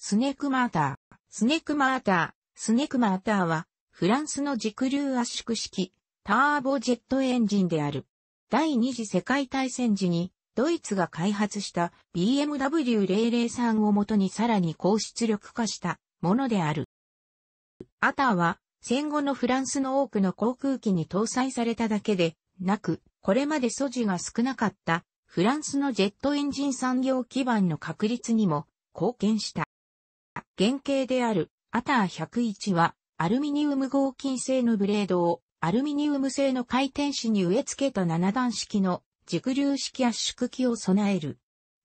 スネクマーター。スネクマーター。スネクマーターは、フランスの軸流圧縮式、ターボジェットエンジンである。第二次世界大戦時に、ドイツが開発した BMW003 をもとにさらに高出力化したものである。アターは、戦後のフランスの多くの航空機に搭載されただけで、なく、これまで素地が少なかった、フランスのジェットエンジン産業基盤の確立にも貢献した。原型であるアター101はアルミニウム合金製のブレードをアルミニウム製の回転子に植え付けた7段式の軸流式圧縮機を備える。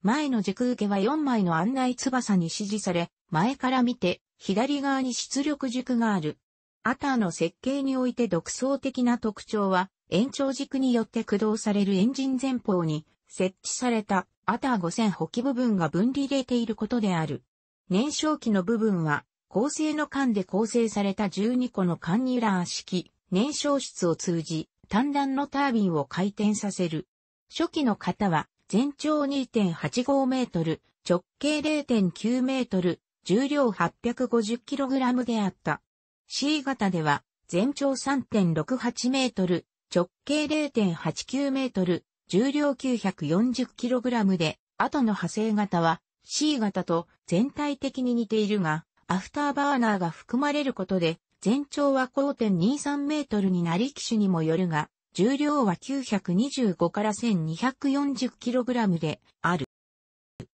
前の軸受けは4枚の案内翼に指示され、前から見て左側に出力軸がある。アターの設計において独創的な特徴は、延長軸によって駆動されるエンジン前方に設置されたアター5000補給部分が分離れていることである。燃焼器の部分は、構成の間で構成された12個のカンニラー式燃焼室を通じ、単弾のタービンを回転させる。初期の型は、全長2.85メートル、直径0.9メートル、重量8 5 0ラムであった。C 型では、全長3.68メートル、直径0.89メートル、重量9 4 0ラムで、後の派生型は C 型と全体的に似ているが、アフターバーナーが含まれることで、全長は5.23メートルになり機種にもよるが、重量は925から 1240kg である。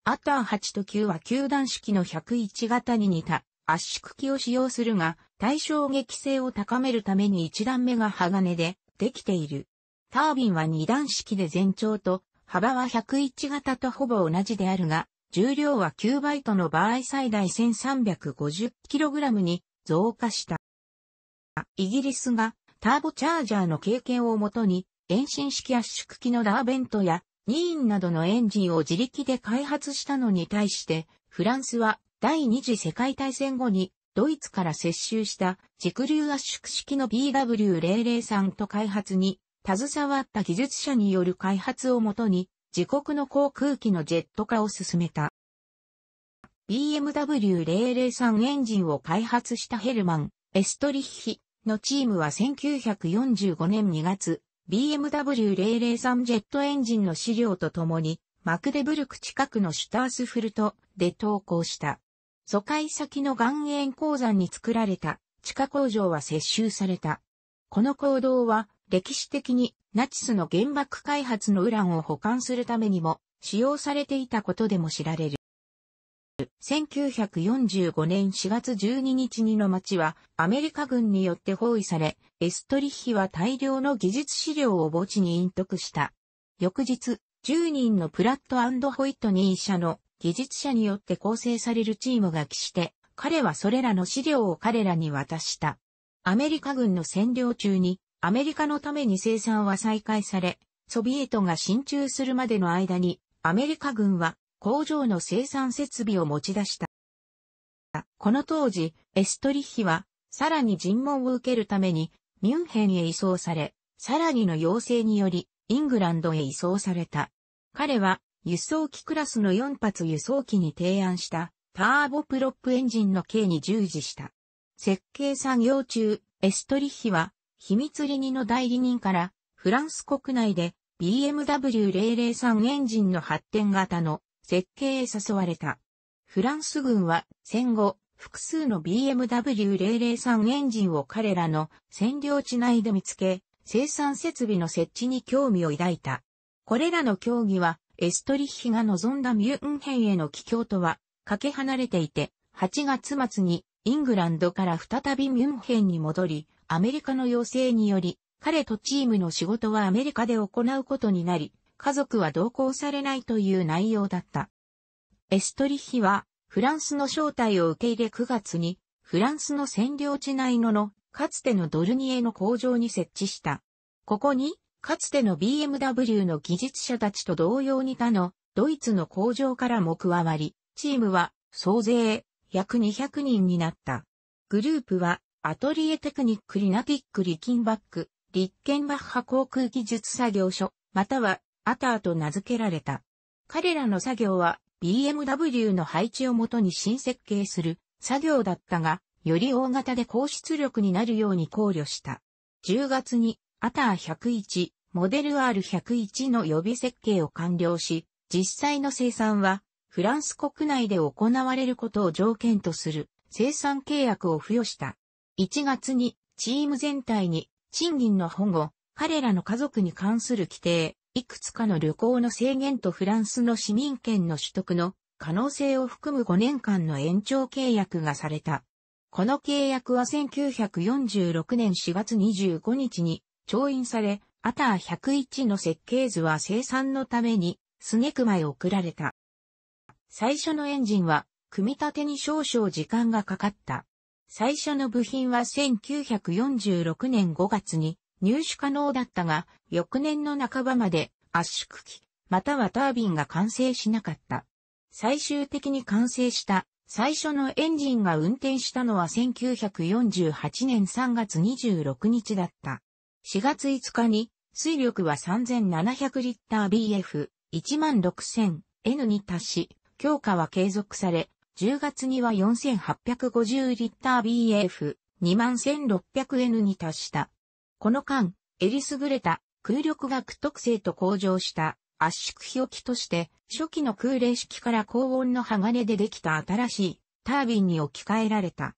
アター8と9は球団式の101型に似た圧縮機を使用するが、対衝撃性を高めるために1段目が鋼でできている。タービンは2段式で全長と幅は101型とほぼ同じであるが、重量は9バイトの場合最大 1350kg に増加した。イギリスがターボチャージャーの経験をもとに遠心式圧縮機のラーベントやニーンなどのエンジンを自力で開発したのに対してフランスは第二次世界大戦後にドイツから接収した軸流圧縮式の BW003 と開発に携わった技術者による開発をもとに自国の航空機のジェット化を進めた。BMW003 エンジンを開発したヘルマン、エストリッヒのチームは1945年2月、BMW003 ジェットエンジンの資料とともに、マクデブルク近くのシュタースフルトで投稿した。疎開先の岩塩鉱山に作られた地下工場は接収された。この行動は歴史的にナチスの原爆開発のウランを保管するためにも使用されていたことでも知られる。1945年4月12日にの町はアメリカ軍によって包囲され、エストリッヒは大量の技術資料を墓地に隠匿した。翌日、10人のプラットホイットニー社の技術者によって構成されるチームが起して、彼はそれらの資料を彼らに渡した。アメリカ軍の占領中にアメリカのために生産は再開され、ソビエトが進駐するまでの間に、アメリカ軍は工場の生産設備を持ち出した。この当時、エストリッヒは、さらに尋問を受けるために、ミュンヘンへ移送され、さらにの要請により、イングランドへ移送された。彼は、輸送機クラスの4発輸送機に提案した、ターボプロップエンジンの計に従事した。設計作業中、エストリッヒは、秘密リニの代理人から、フランス国内で BMW003 エンジンの発展型の設計へ誘われた。フランス軍は戦後、複数の BMW003 エンジンを彼らの占領地内で見つけ、生産設備の設置に興味を抱いた。これらの協議は、エストリッヒが望んだミュンヘンへの帰郷とは、かけ離れていて、8月末にイングランドから再びミュンヘンに戻り、アメリカの要請により、彼とチームの仕事はアメリカで行うことになり、家族は同行されないという内容だった。エストリッヒは、フランスの招待を受け入れ9月に、フランスの占領地内野の、かつてのドルニエの工場に設置した。ここに、かつての BMW の技術者たちと同様に他の、ドイツの工場からも加わり、チームは、総勢、約200人になった。グループは、アトリエテクニックリナティックリキンバック、リッケンバッハ航空技術作業所、またはアターと名付けられた。彼らの作業は BMW の配置をもとに新設計する作業だったが、より大型で高出力になるように考慮した。10月にアター101、モデル R101 の予備設計を完了し、実際の生産はフランス国内で行われることを条件とする生産契約を付与した。1月にチーム全体に賃金の保護、彼らの家族に関する規定、いくつかの旅行の制限とフランスの市民権の取得の可能性を含む5年間の延長契約がされた。この契約は1946年4月25日に調印され、アター101の設計図は生産のためにスネクマへ送られた。最初のエンジンは組み立てに少々時間がかかった。最初の部品は1946年5月に入手可能だったが、翌年の半ばまで圧縮機、またはタービンが完成しなかった。最終的に完成した最初のエンジンが運転したのは1948年3月26日だった。4月5日に水力は3700リッター BF16000N に達し、強化は継続され、10月には4850リッター BF21600N に達した。この間、えりすぐれた空力学特性と向上した圧縮表記として初期の空冷式から高温の鋼でできた新しいタービンに置き換えられた。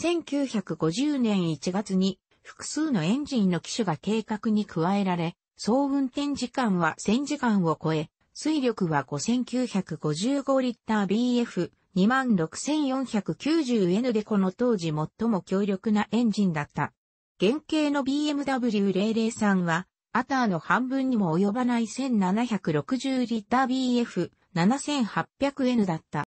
1950年1月に複数のエンジンの機種が計画に加えられ、総運転時間は1000時間を超え、水力は5955リッター BF、26,490N でこの当時最も強力なエンジンだった。原型の BMW003 は、アターの半分にも及ばない1760リッター BF7800N だった。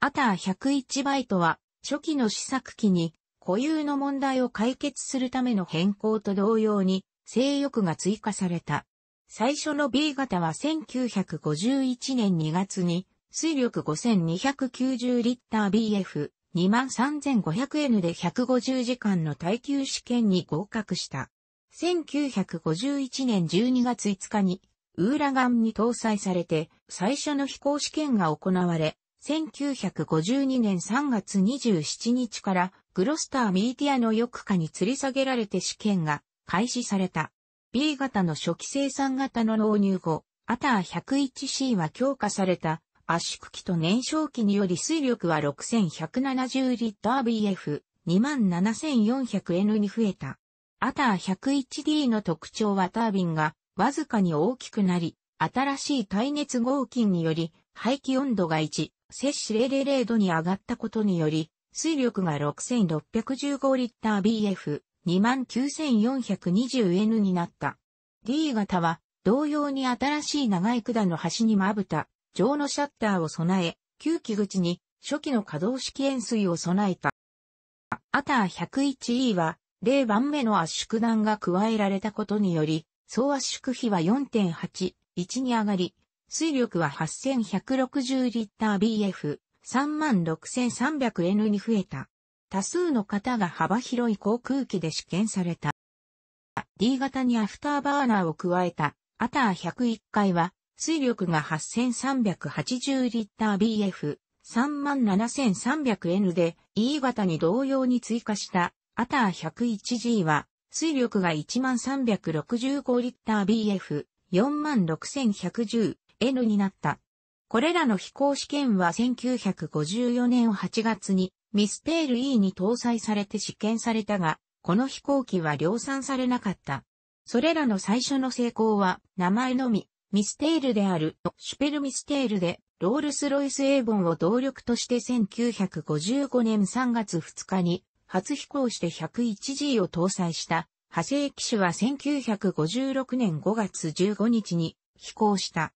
アター101バイトは、初期の試作機に、固有の問題を解決するための変更と同様に、性欲が追加された。最初の B 型は1951年2月に水力5290リッター BF23500N で150時間の耐久試験に合格した。1951年12月5日に、ウーラガンに搭載されて、最初の飛行試験が行われ、1952年3月27日から、グロスターミーティアの翼下に吊り下げられて試験が開始された。B 型の初期生産型の納入後、アター 101C は強化された圧縮機と燃焼機により水力は6170リッター BF27400N に増えた。アター 101D の特徴はタービンがわずかに大きくなり、新しい耐熱合金により排気温度が1、摂氏000度に上がったことにより、水力が6615リッター BF29420N になった。D 型は同様に新しい長い管の端にまぶた、上のシャッターを備え、吸気口に初期の可動式円錐を備えた。アター 101E は0番目の圧縮弾が加えられたことにより、総圧縮比は4.8、1に上がり、水力は8160リッター BF36300N に増えた。多数の方が幅広い航空機で試験された。D 型にアフターバーナーを加えたアター101回は水力が8 3 8 0ー BF37300N で E 型に同様に追加したアター 101G は水力が1 3 6 5ー BF46110N になった。これらの飛行試験は1954年8月にミステール E に搭載されて試験されたが、この飛行機は量産されなかった。それらの最初の成功は名前のみ、ミステールであるシュペルミステールでロールスロイスエーボンを動力として1955年3月2日に初飛行して 101G を搭載した派生機種は1956年5月15日に飛行した。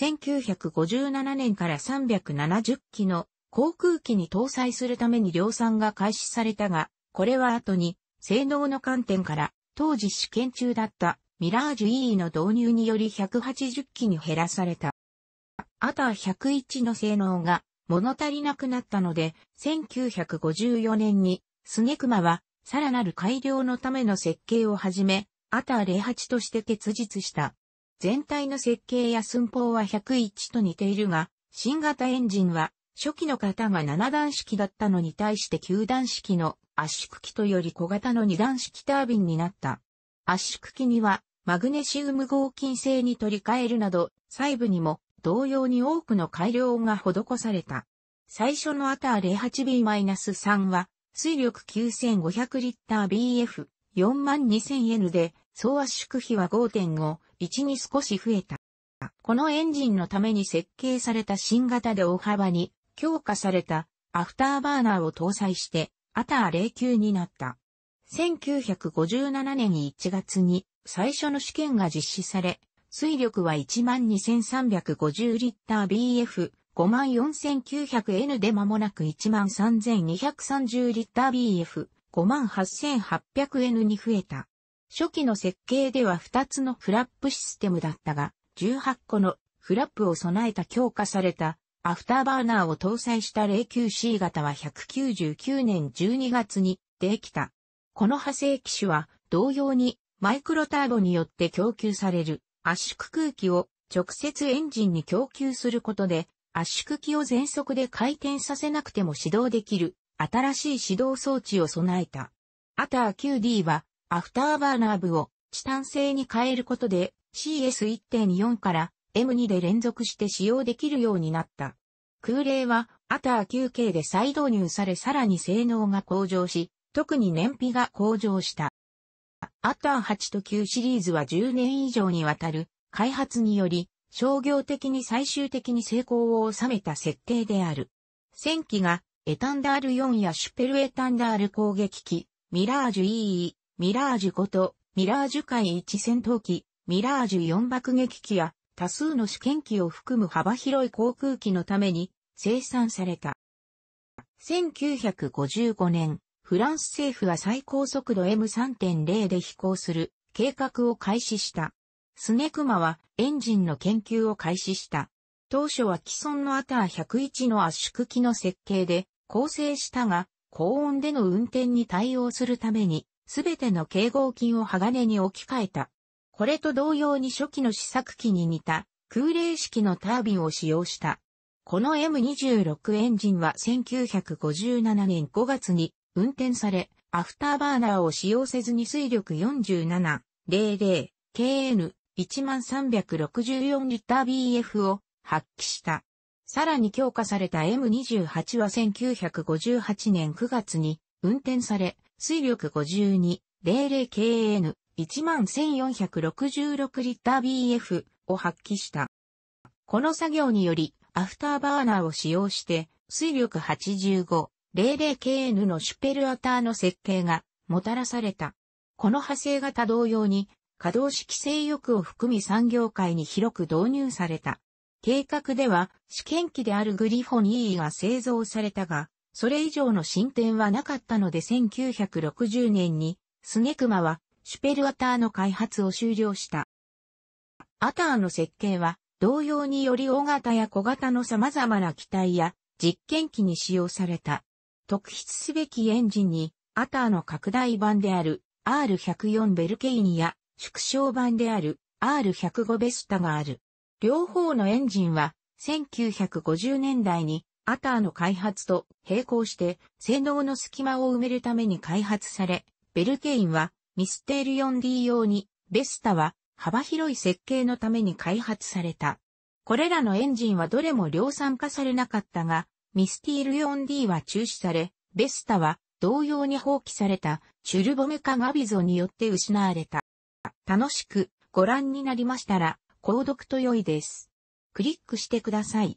1957年から370機の航空機に搭載するために量産が開始されたが、これは後に性能の観点から当時試験中だったミラージュ E の導入により180機に減らされた。アター101の性能が物足りなくなったので、1954年にスネクマはさらなる改良のための設計をはじめ、アター08として結実した。全体の設計や寸法は101と似ているが、新型エンジンは初期の型が7段式だったのに対して9段式の圧縮機とより小型の2段式タービンになった。圧縮機にはマグネシウム合金製に取り替えるなど、細部にも同様に多くの改良が施された。最初のアター 08B-3 は、水力9500リッター BF42000N で、総圧縮比は5.5、1に少し増えた。このエンジンのために設計された新型で大幅に強化されたアフターバーナーを搭載して、アター09になった。1957年1月に最初の試験が実施され、水力は1 2 3 5 0ー BF54,900N で間もなく1 3 2 3 0ー BF58,800N に増えた。初期の設計では2つのフラップシステムだったが、18個のフラップを備えた強化されたアフターバーナーを搭載した 09C 型は199年12月にできた。この派生機種は同様にマイクロターボによって供給される圧縮空気を直接エンジンに供給することで圧縮機を全速で回転させなくても始動できる新しい始動装置を備えた。アター 9D はアフターバーナー部をチタン製に変えることで CS1.4 から M2 で連続して使用できるようになった。空冷はアター 9K で再導入されさらに性能が向上し、特に燃費が向上した。アター8と9シリーズは10年以上にわたる開発により商業的に最終的に成功を収めた設定である。戦機がエタンダール4やシュペルエタンダール攻撃機、ミラージュ EE、ミラージュ5とミラージュ海1戦闘機、ミラージュ4爆撃機や多数の試験機を含む幅広い航空機のために生産された。1955年、フランス政府は最高速度 M3.0 で飛行する計画を開始した。スネクマはエンジンの研究を開始した。当初は既存のアター101の圧縮機の設計で構成したが、高温での運転に対応するために、すべての警合金を鋼に置き換えた。これと同様に初期の試作機に似た空冷式のタービンを使用した。この M26 エンジンは1957年5月に運転され、アフターバーナーを使用せずに水力 47.00KN1364 リッター BF を発揮した。さらに強化された M28 は1958年9月に運転され、水力 52.00KN11466 リッター BF を発揮した。この作業により、アフターバーナーを使用して、水力85、00KN のシュペルアターの設計がもたらされた。この派生型同様に、可動式制翼を含み産業界に広く導入された。計画では、試験機であるグリフォン E が製造されたが、それ以上の進展はなかったので1960年に、スネクマは、シュペルアターの開発を終了した。アターの設計は、同様により大型や小型の様々な機体や実験機に使用された。特筆すべきエンジンに、アターの拡大版である R104 ベルケインや縮小版である R105 ベスタがある。両方のエンジンは1950年代にアターの開発と並行して性能の隙間を埋めるために開発され、ベルケインはミステール 4D 用に、ベスタは幅広い設計のために開発された。これらのエンジンはどれも量産化されなかったが、ミスティール 4D は中止され、ベスタは同様に放棄されたチュルボメカガビゾによって失われた。楽しくご覧になりましたら、購読と良いです。クリックしてください。